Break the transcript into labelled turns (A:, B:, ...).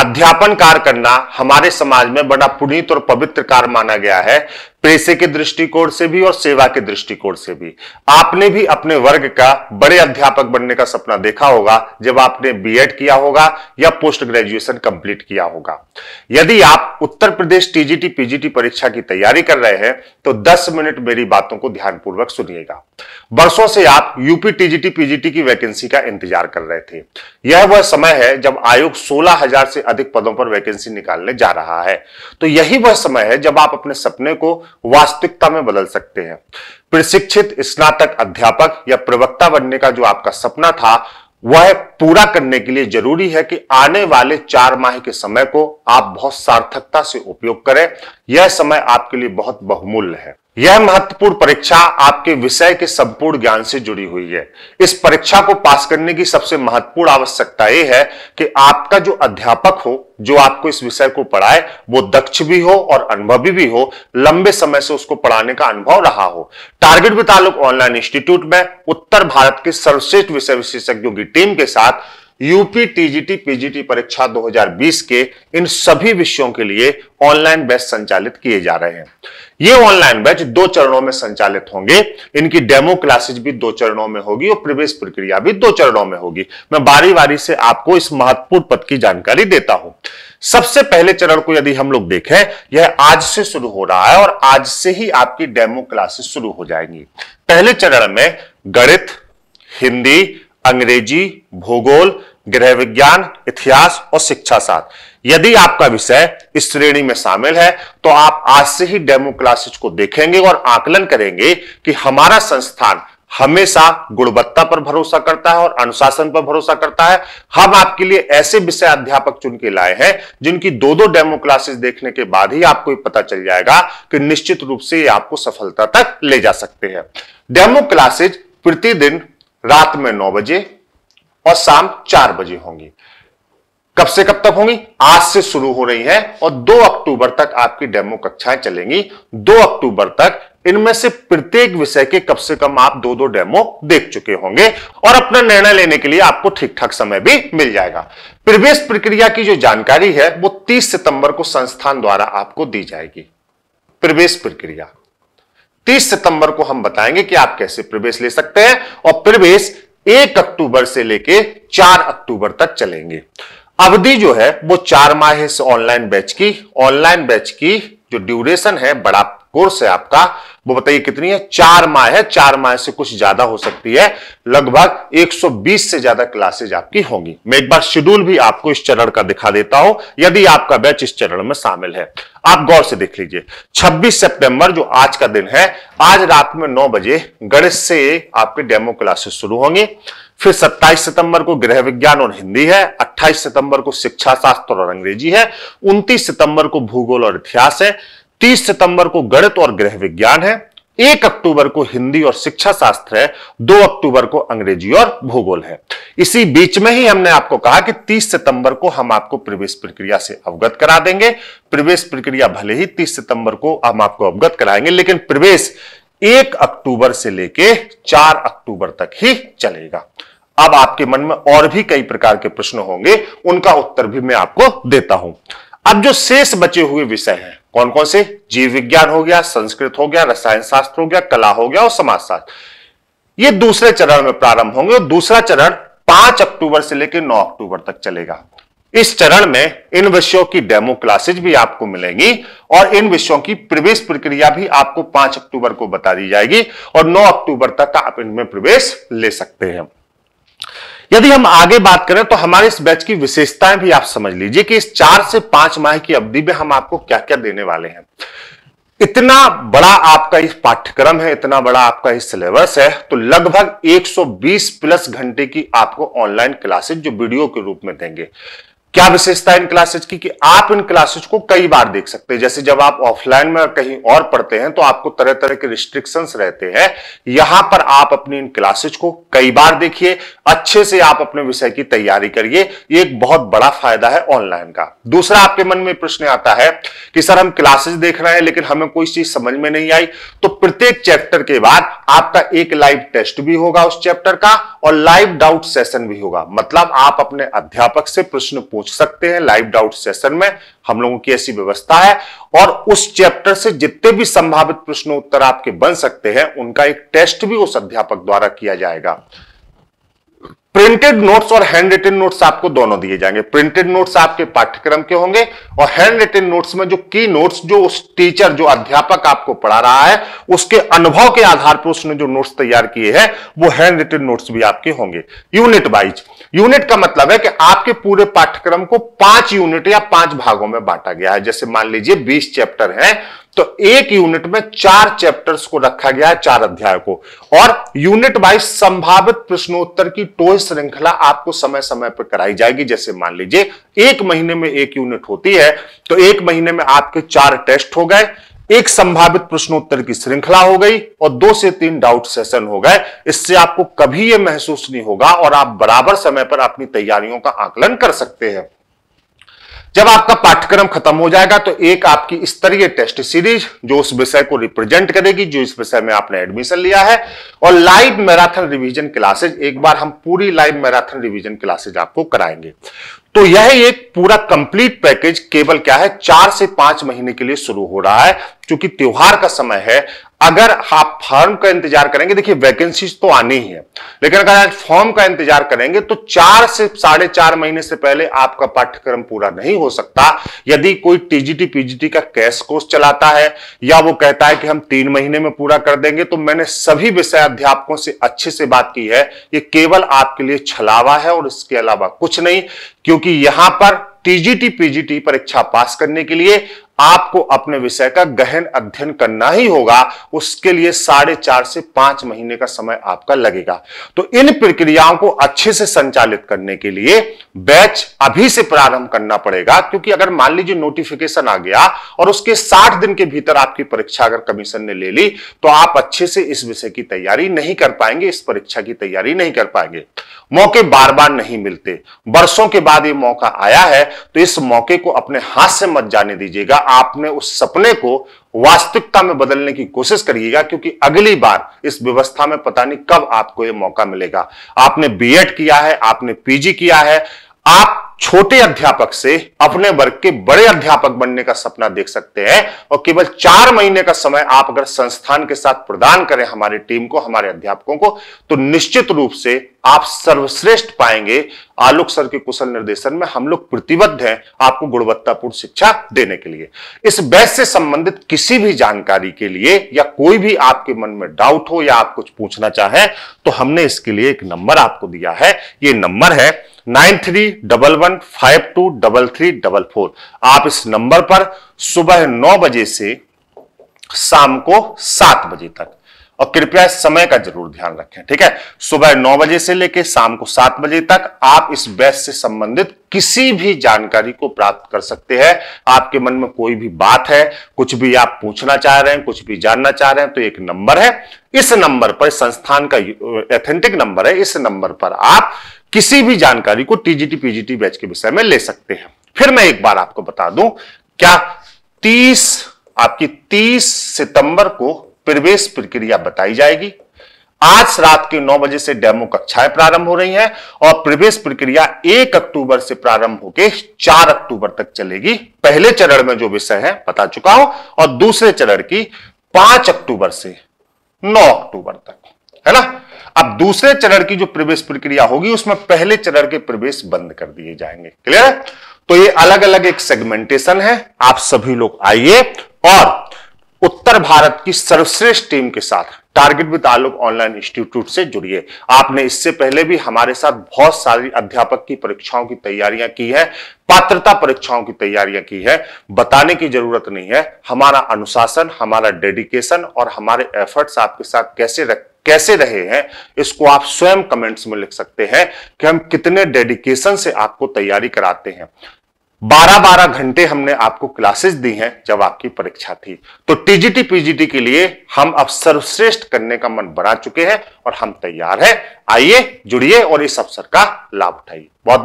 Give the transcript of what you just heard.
A: अध्यापन कार्य करना हमारे समाज में बड़ा पुनीत और पवित्र कार्य माना गया है पैसे के दृष्टिकोण से भी और सेवा के दृष्टिकोण से भी आपने भी अपने वर्ग का बड़े अध्यापक बनने का सपना देखा होगा जब आपने बीएड किया होगा या पोस्ट ग्रेजुएशन कंप्लीट किया होगा यदि आप उत्तर प्रदेश टीजीटी पीजीटी परीक्षा की तैयारी कर रहे हैं तो 10 मिनट मेरी बातों को ध्यानपूर्वक सुनिएगा बरसों से आप यूपी टीजीटी पीजीटी की वैकेंसी का इंतजार कर रहे थे यह वह समय है जब आयोग सोलह से अधिक पदों पर वैकेंसी निकालने जा रहा है तो यही वह समय है जब आप अपने सपने को वास्तविकता में बदल सकते हैं प्रशिक्षित स्नातक अध्यापक या प्रवक्ता बनने का जो आपका सपना था वह पूरा करने के लिए जरूरी है कि आने वाले चार माह के समय को आप बहुत सार्थकता से उपयोग करें यह समय आपके लिए बहुत बहुमूल्य है यह महत्वपूर्ण परीक्षा आपके विषय के संपूर्ण ज्ञान से जुड़ी हुई है इस परीक्षा को पास करने की सबसे महत्वपूर्ण आवश्यकता यह है कि आपका जो अध्यापक हो जो आपको इस विषय को पढ़ाए वो दक्ष भी हो और अनुभवी भी हो लंबे समय से उसको पढ़ाने का अनुभव रहा हो टारगेट भी तालुक ऑनलाइन इंस्टीट्यूट में उत्तर भारत के सर्वश्रेष्ठ विषय विशेषज्ञों की टीम के साथ यूपी टीजीटी पीजीटी परीक्षा 2020 के इन सभी विषयों के लिए ऑनलाइन बैच संचालित किए जा रहे हैं ये ऑनलाइन बैच दो चरणों में संचालित होंगे इनकी डेमो क्लासेज भी दो चरणों में होगी और प्रवेश प्रक्रिया भी दो चरणों में होगी मैं बारी बारी से आपको इस महत्वपूर्ण पद की जानकारी देता हूं सबसे पहले चरण को यदि हम लोग देखें यह आज से शुरू हो रहा है और आज से ही आपकी डेमो क्लासेस शुरू हो जाएंगी पहले चरण में गणित हिंदी अंग्रेजी भूगोल गृह विज्ञान इतिहास और शिक्षा साथ यदि आपका विषय इस श्रेणी में शामिल है तो आप आज से ही डेमो क्लासेस को देखेंगे और आकलन करेंगे कि हमारा संस्थान हमेशा गुणवत्ता पर भरोसा करता है और अनुशासन पर भरोसा करता है हम आपके लिए ऐसे विषय अध्यापक चुन के लाए हैं जिनकी दो दो डेमो क्लासेस देखने के बाद ही आपको पता चल जाएगा कि निश्चित रूप से ये आपको सफलता तक ले जा सकते हैं डेमो क्लासेज प्रतिदिन रात में नौ बजे और शाम चार बजे होंगी कब से कब तक होंगी आज से शुरू हो रही है और 2 अक्टूबर तक आपकी डेमो कक्षाएं चलेंगी 2 अक्टूबर तक इनमें से प्रत्येक विषय के कब से कम आप दो दो डेमो देख चुके होंगे और अपना निर्णय लेने के लिए आपको ठीक ठाक समय भी मिल जाएगा प्रवेश प्रक्रिया की जो जानकारी है वो 30 सितंबर को संस्थान द्वारा आपको दी जाएगी प्रवेश प्रक्रिया 30 सितंबर को हम बताएंगे कि आप कैसे प्रवेश ले सकते हैं और प्रवेश एक अक्टूबर से लेके चार अक्टूबर तक चलेंगे अवधि जो है वो चार माह इस ऑनलाइन बैच की ऑनलाइन बैच की जो ड्यूरेशन है बड़ा कोर्स है आपका वो बताइए कितनी है चार माह है चार माह से कुछ ज्यादा हो सकती है लगभग 120 से ज्यादा क्लासेज आपकी होंगी मैं एक बार शेड्यूल भी आपको इस चरण का दिखा देता हूं यदि आपका बैच इस चरण में शामिल है आप गौर से देख लीजिए 26 सितंबर जो आज का दिन है आज रात में 9 बजे गणेश से आपके डेमो क्लासेस शुरू होंगे फिर 27 सितंबर को गृह विज्ञान और हिंदी है 28 सितंबर को शिक्षा शास्त्र और अंग्रेजी है 29 सितंबर को भूगोल और इतिहास है 30 सितंबर को गणित और गृह विज्ञान है एक अक्टूबर को हिंदी और शिक्षा शास्त्र है दो अक्टूबर को अंग्रेजी और भूगोल है इसी बीच में ही हमने आपको कहा कि 30 सितंबर को हम आपको प्रवेश प्रक्रिया से अवगत करा देंगे प्रवेश प्रक्रिया भले ही 30 सितंबर को हम आपको अवगत कराएंगे लेकिन प्रवेश एक अक्टूबर से लेके चार अक्टूबर तक ही चलेगा अब आपके मन में और भी कई प्रकार के प्रश्न होंगे उनका उत्तर भी मैं आपको देता हूं अब जो शेष बचे हुए विषय हैं कौन कौन से जीव विज्ञान हो गया संस्कृत हो गया रसायन शास्त्र हो गया कला हो गया और समाज शास्त्र ये दूसरे चरण में प्रारंभ होंगे और दूसरा चरण पांच अक्टूबर से लेकर नौ अक्टूबर तक चलेगा इस चरण में इन विषयों की डेमो क्लासेज भी आपको मिलेंगी और इन विषयों की प्रवेश प्रक्रिया भी आपको 5 अक्टूबर को बता दी जाएगी और 9 अक्टूबर तक आप इनमें प्रवेश ले सकते हैं यदि हम आगे बात करें तो हमारे इस बैच की विशेषताएं भी आप समझ लीजिए कि इस चार से पांच माह की अवधि में हम आपको क्या क्या देने वाले हैं इतना बड़ा आपका इस पाठ्यक्रम है इतना बड़ा आपका इस सिलेबस है तो लगभग 120 प्लस घंटे की आपको ऑनलाइन क्लासेस जो वीडियो के रूप में देंगे क्या विशेषता इन क्लासेज की कि आप इन क्लासेज को कई बार देख सकते हैं जैसे जब आप ऑफलाइन में कहीं और पढ़ते हैं तो आपको तरह तरह के रिस्ट्रिक्शंस रहते हैं यहां पर आप अपनी इन क्लासेज को कई बार देखिए अच्छे से आप अपने विषय की तैयारी करिए एक बहुत बड़ा फायदा है ऑनलाइन का दूसरा आपके मन में प्रश्न आता है कि सर हम क्लासेज देख रहे हैं लेकिन हमें कोई चीज समझ में नहीं आई तो प्रत्येक चैप्टर के बाद आपका एक लाइव टेस्ट भी होगा उस चैप्टर का और लाइव डाउट सेशन भी होगा मतलब आप अपने अध्यापक से प्रश्न पूछ सकते हैं लाइव डाउट सेशन में हम लोगों की ऐसी व्यवस्था है और उस चैप्टर से जितने भी संभावित प्रश्नोत्तर आपके बन सकते हैं उनका एक टेस्ट भी उस अध्यापक द्वारा किया जाएगा प्रिंटेड नोट्स और हैंड रिटेन नोट्स आपको दोनों दिए जाएंगे प्रिंटेड नोट्स आपके पाठ्यक्रम के होंगे और हैंड रिटेन नोट्स में जो की नोट्स जो उस टीचर जो अध्यापक आपको पढ़ा रहा है उसके अनुभव के आधार पर उसने जो नोट्स तैयार किए हैं वो हैंड रिटेन नोट्स भी आपके होंगे यूनिट वाइज यूनिट का मतलब है कि आपके पूरे पाठ्यक्रम को पांच यूनिट या पांच भागों में बांटा गया है जैसे मान लीजिए बीस चैप्टर है तो एक यूनिट में चार चैप्टर्स को रखा गया है चार अध्याय को और यूनिट वाइज संभावित प्रश्नोत्तर की टोय श्रृंखला आपको समय समय पर कराई जाएगी जैसे मान लीजिए एक महीने में एक यूनिट होती है तो एक महीने में आपके चार टेस्ट हो गए एक संभावित प्रश्नोत्तर की श्रृंखला हो गई और दो से तीन डाउट सेशन हो गए इससे आपको कभी यह महसूस नहीं होगा और आप बराबर समय पर अपनी तैयारियों का आकलन कर सकते हैं जब आपका पाठ्यक्रम खत्म हो जाएगा तो एक आपकी स्तरीय टेस्ट सीरीज जो उस विषय को रिप्रेजेंट करेगी जो इस विषय में आपने एडमिशन लिया है और लाइव मैराथन रिवीजन क्लासेज एक बार हम पूरी लाइव मैराथन रिवीजन क्लासेज आपको कराएंगे तो यह एक पूरा कंप्लीट पैकेज केवल क्या है चार से पांच महीने के लिए शुरू हो रहा है क्योंकि त्योहार का समय है अगर आप हाँ फॉर्म का इंतजार करेंगे देखिए वैकेंसीज तो आनी ही है लेकिन अगर आप फॉर्म का इंतजार करेंगे तो चार से साढ़े चार महीने से पहले आपका पाठ्यक्रम पूरा नहीं हो सकता यदि कोई टीजीटी पीजीटी का कैश कोर्स चलाता है या वो कहता है कि हम तीन महीने में पूरा कर देंगे तो मैंने सभी विषय अध्यापकों से अच्छे से बात की है ये केवल आपके लिए छलावा है और इसके अलावा कुछ नहीं क्योंकि यहां पर टीजीटी पीजीटी परीक्षा पास करने के लिए आपको अपने विषय का गहन अध्ययन करना ही होगा उसके लिए साढ़े चार से पांच महीने का समय आपका लगेगा तो इन प्रक्रियाओं को अच्छे से संचालित करने के लिए बैच अभी से प्रारंभ करना पड़ेगा क्योंकि अगर मान लीजिए नोटिफिकेशन आ गया और उसके साठ दिन के भीतर आपकी परीक्षा अगर कमीशन ने ले ली तो आप अच्छे से इस विषय की तैयारी नहीं कर पाएंगे इस परीक्षा की तैयारी नहीं कर पाएंगे मौके बार बार नहीं मिलते बरसों के बाद ये मौका आया है तो इस मौके को अपने हाथ से मत जाने दीजिएगा आपने उस सपने को वास्तविकता में बदलने की कोशिश करिएगा क्योंकि अगली बार इस व्यवस्था में पता नहीं कब आपको यह मौका मिलेगा आपने बीएड किया है आपने पीजी किया है आप छोटे अध्यापक से अपने वर्ग के बड़े अध्यापक बनने का सपना देख सकते हैं और केवल चार महीने का समय आप अगर संस्थान के साथ प्रदान करें हमारी टीम को हमारे अध्यापकों को तो निश्चित रूप से आप सर्वश्रेष्ठ पाएंगे आलोक सर के कुशल निर्देशन में हम लोग प्रतिबद्ध हैं आपको गुणवत्तापूर्ण शिक्षा देने के लिए इस बैच से संबंधित किसी भी जानकारी के लिए या कोई भी आपके मन में डाउट हो या आप कुछ पूछना चाहें तो हमने इसके लिए एक नंबर आपको दिया है ये नंबर है nine three double one five two double three double four आप इस नंबर पर सुबह नौ बजे से शाम को सात बजे तक और कृपया इस समय का जरूर ध्यान रखें ठीक है सुबह नौ बजे से लेकर शाम को सात बजे तक आप इस बैच से संबंधित किसी भी जानकारी को प्राप्त कर सकते हैं आपके मन में कोई भी बात है कुछ भी आप पूछना चाह रहे हैं कुछ भी जानना चाह रहे हैं तो एक नंबर है इस नंबर पर संस्थान का एथेंटिक नंबर है इस नंबर पर आप किसी भी जानकारी को टीजीटी पीजीटी बैच के विषय में ले सकते हैं फिर मैं एक बार आपको बता दूं क्या तीस आपकी तीस सितंबर को प्रवेश प्रक्रिया बताई जाएगी आज रात के 9 बजे से डेमो कक्षाएं प्रारंभ हो रही हैं और प्रवेश प्रक्रिया 1 अक्टूबर से प्रारंभ होकर 4 अक्टूबर तक चलेगी पहले चरण में जो विषय है बता चुका हूं और दूसरे चरण की 5 अक्टूबर से 9 अक्टूबर तक है ना अब दूसरे चरण की जो प्रवेश प्रक्रिया होगी उसमें पहले चरण के प्रवेश बंद कर दिए जाएंगे क्लियर तो ये अलग अलग एक सेगमेंटेशन है आप सभी लोग आइए और उत्तर भारत की सर्वश्रेष्ठ टीम के साथ target with Alok online institute से जुड़िए आपने इससे पहले भी हमारे साथ बहुत सारी अध्यापक की परीक्षाओं की तैयारियां की है पात्रता परीक्षाओं की तैयारियां की है बताने की जरूरत नहीं है हमारा अनुशासन हमारा डेडिकेशन और हमारे एफर्ट्स आपके साथ कैसे रख कैसे रहे हैं इसको आप स्वयं कमेंट्स में लिख सकते हैं कि हम कितने डेडिकेशन से आपको तैयारी कराते हैं बारह बारह घंटे हमने आपको क्लासेस दी हैं जब आपकी परीक्षा थी तो टीजीटी पीजीटी के लिए हम अब सर्वश्रेष्ठ करने का मन बना चुके हैं और हम तैयार हैं आइए जुड़िए और इस अवसर का लाभ उठाइए बहुत